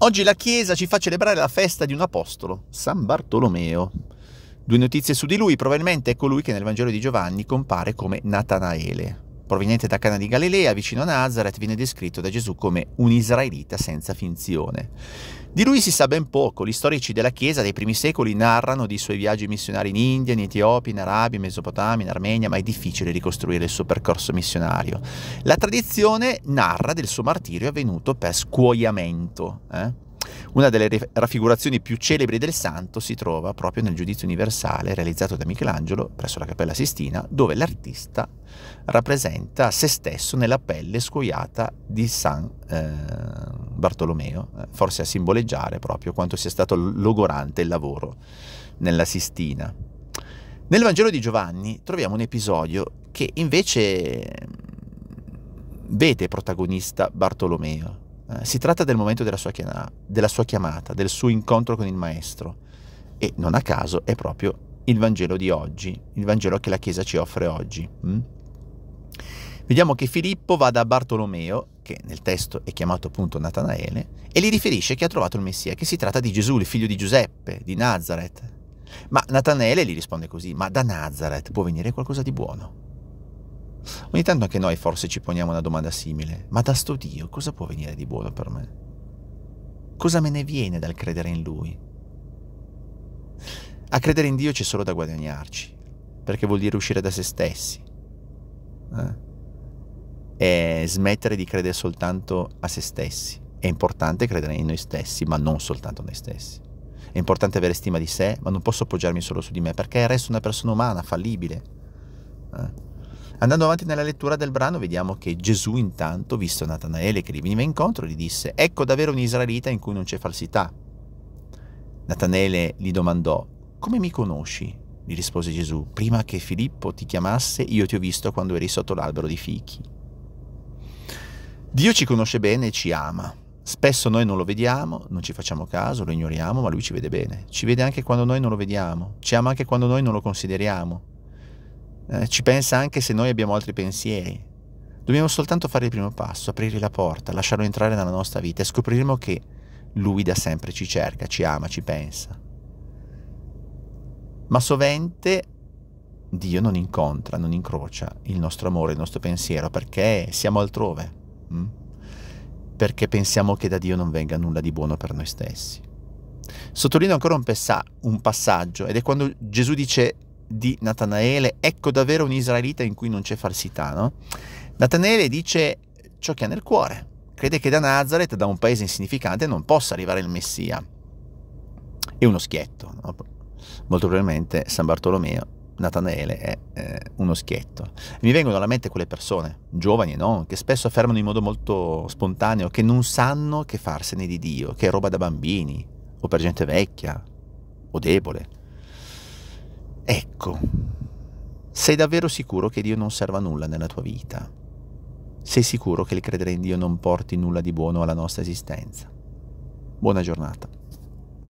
Oggi la Chiesa ci fa celebrare la festa di un apostolo, San Bartolomeo. Due notizie su di lui, probabilmente è colui che nel Vangelo di Giovanni compare come Natanaele, Proveniente da Cana di Galilea, vicino a Nazareth, viene descritto da Gesù come un israelita senza finzione. Di lui si sa ben poco, gli storici della Chiesa dei primi secoli narrano dei suoi viaggi missionari in India, in Etiopia, in Arabia, in Mesopotamia, in Armenia, ma è difficile ricostruire il suo percorso missionario. La tradizione narra del suo martirio avvenuto per scuoiamento. Eh? Una delle raffigurazioni più celebri del santo si trova proprio nel Giudizio Universale realizzato da Michelangelo presso la Cappella Sistina, dove l'artista rappresenta se stesso nella pelle scoiata di San eh, Bartolomeo, forse a simboleggiare proprio quanto sia stato logorante il lavoro nella Sistina. Nel Vangelo di Giovanni troviamo un episodio che invece mm, vede protagonista Bartolomeo eh, si tratta del momento della sua, chiana, della sua chiamata, del suo incontro con il Maestro e non a caso è proprio il Vangelo di oggi, il Vangelo che la Chiesa ci offre oggi. Mm? Vediamo che Filippo va da Bartolomeo, che nel testo è chiamato appunto Natanaele, e gli riferisce che ha trovato il Messia, che si tratta di Gesù, il figlio di Giuseppe, di Nazareth. Ma Natanaele gli risponde così, ma da Nazareth può venire qualcosa di buono. Ogni tanto anche noi forse ci poniamo una domanda simile, ma da sto Dio cosa può venire di buono per me? Cosa me ne viene dal credere in Lui? A credere in Dio c'è solo da guadagnarci, perché vuol dire uscire da se stessi. Eh? E smettere di credere soltanto a se stessi. È importante credere in noi stessi, ma non soltanto a noi stessi. È importante avere stima di sé, ma non posso appoggiarmi solo su di me, perché resto una persona umana, fallibile, Andando avanti nella lettura del brano vediamo che Gesù intanto, visto Natanaele che gli veniva incontro, gli disse, ecco davvero un israelita in cui non c'è falsità. Natanaele gli domandò, come mi conosci? gli rispose Gesù, prima che Filippo ti chiamasse io ti ho visto quando eri sotto l'albero di fichi. Dio ci conosce bene e ci ama. Spesso noi non lo vediamo, non ci facciamo caso, lo ignoriamo, ma lui ci vede bene. Ci vede anche quando noi non lo vediamo, ci ama anche quando noi non lo consideriamo. Eh, ci pensa anche se noi abbiamo altri pensieri. Dobbiamo soltanto fare il primo passo, aprire la porta, lasciarlo entrare nella nostra vita e scopriremo che lui da sempre ci cerca, ci ama, ci pensa. Ma sovente Dio non incontra, non incrocia il nostro amore, il nostro pensiero, perché siamo altrove, mm? perché pensiamo che da Dio non venga nulla di buono per noi stessi. Sottolineo ancora un, pessa- un passaggio ed è quando Gesù dice di Natanaele, ecco davvero un israelita in cui non c'è falsità, no? Natanaele dice ciò che ha nel cuore, crede che da Nazareth, da un paese insignificante, non possa arrivare il Messia. È uno schietto, no? molto probabilmente San Bartolomeo, Natanaele è eh, uno schietto. E mi vengono alla mente quelle persone, giovani e non, che spesso affermano in modo molto spontaneo che non sanno che farsene di Dio, che è roba da bambini, o per gente vecchia, o debole. Ecco, sei davvero sicuro che Dio non serva nulla nella tua vita? Sei sicuro che il credere in Dio non porti nulla di buono alla nostra esistenza? Buona giornata.